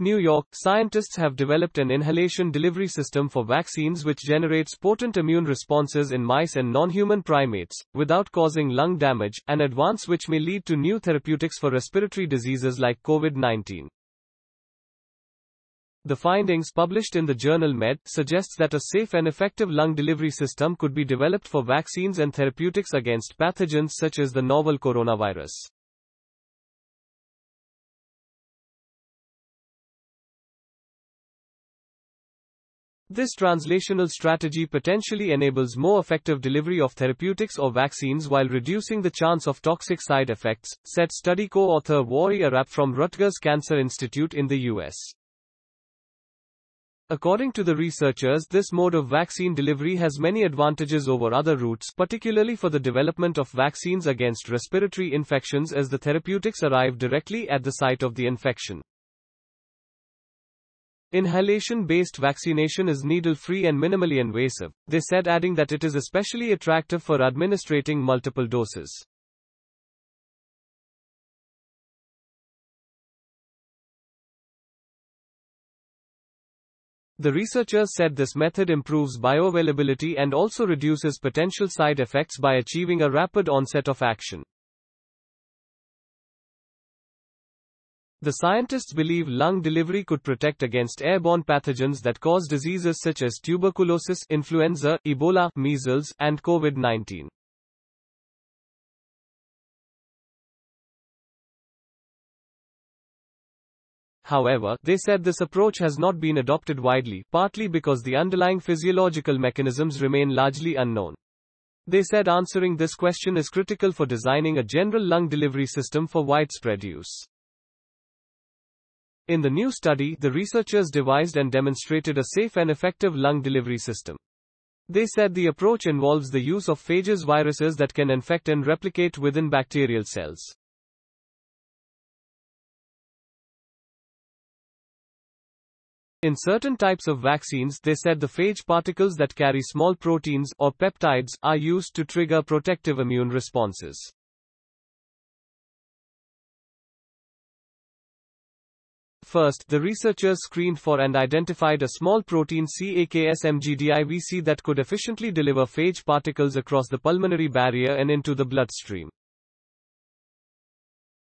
New York, scientists have developed an inhalation delivery system for vaccines which generates potent immune responses in mice and non-human primates, without causing lung damage, an advance which may lead to new therapeutics for respiratory diseases like COVID-19. The findings published in the journal Med suggests that a safe and effective lung delivery system could be developed for vaccines and therapeutics against pathogens such as the novel coronavirus. This translational strategy potentially enables more effective delivery of therapeutics or vaccines while reducing the chance of toxic side effects, said study co-author Rory Arap from Rutgers Cancer Institute in the US. According to the researchers, this mode of vaccine delivery has many advantages over other routes, particularly for the development of vaccines against respiratory infections as the therapeutics arrive directly at the site of the infection. Inhalation based vaccination is needle free and minimally invasive, they said, adding that it is especially attractive for administering multiple doses. The researchers said this method improves bioavailability and also reduces potential side effects by achieving a rapid onset of action. The scientists believe lung delivery could protect against airborne pathogens that cause diseases such as tuberculosis, influenza, Ebola, measles, and COVID-19. However, they said this approach has not been adopted widely, partly because the underlying physiological mechanisms remain largely unknown. They said answering this question is critical for designing a general lung delivery system for widespread use. In the new study, the researchers devised and demonstrated a safe and effective lung delivery system. They said the approach involves the use of phages viruses that can infect and replicate within bacterial cells. In certain types of vaccines, they said the phage particles that carry small proteins or peptides are used to trigger protective immune responses. First, the researchers screened for and identified a small protein CAKSMGDIVC that could efficiently deliver phage particles across the pulmonary barrier and into the bloodstream.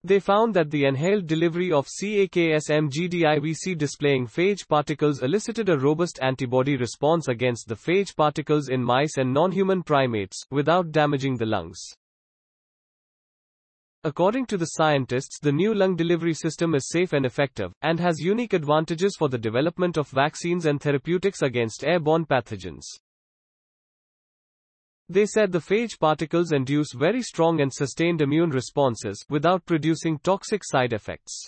They found that the inhaled delivery of CAKSMGDIVC displaying phage particles elicited a robust antibody response against the phage particles in mice and non-human primates, without damaging the lungs. According to the scientists, the new lung delivery system is safe and effective, and has unique advantages for the development of vaccines and therapeutics against airborne pathogens. They said the phage particles induce very strong and sustained immune responses, without producing toxic side effects.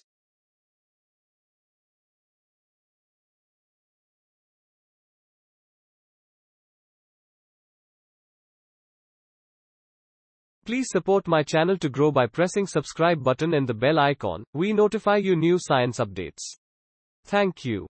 Please support my channel to grow by pressing subscribe button and the bell icon. We notify you new science updates. Thank you.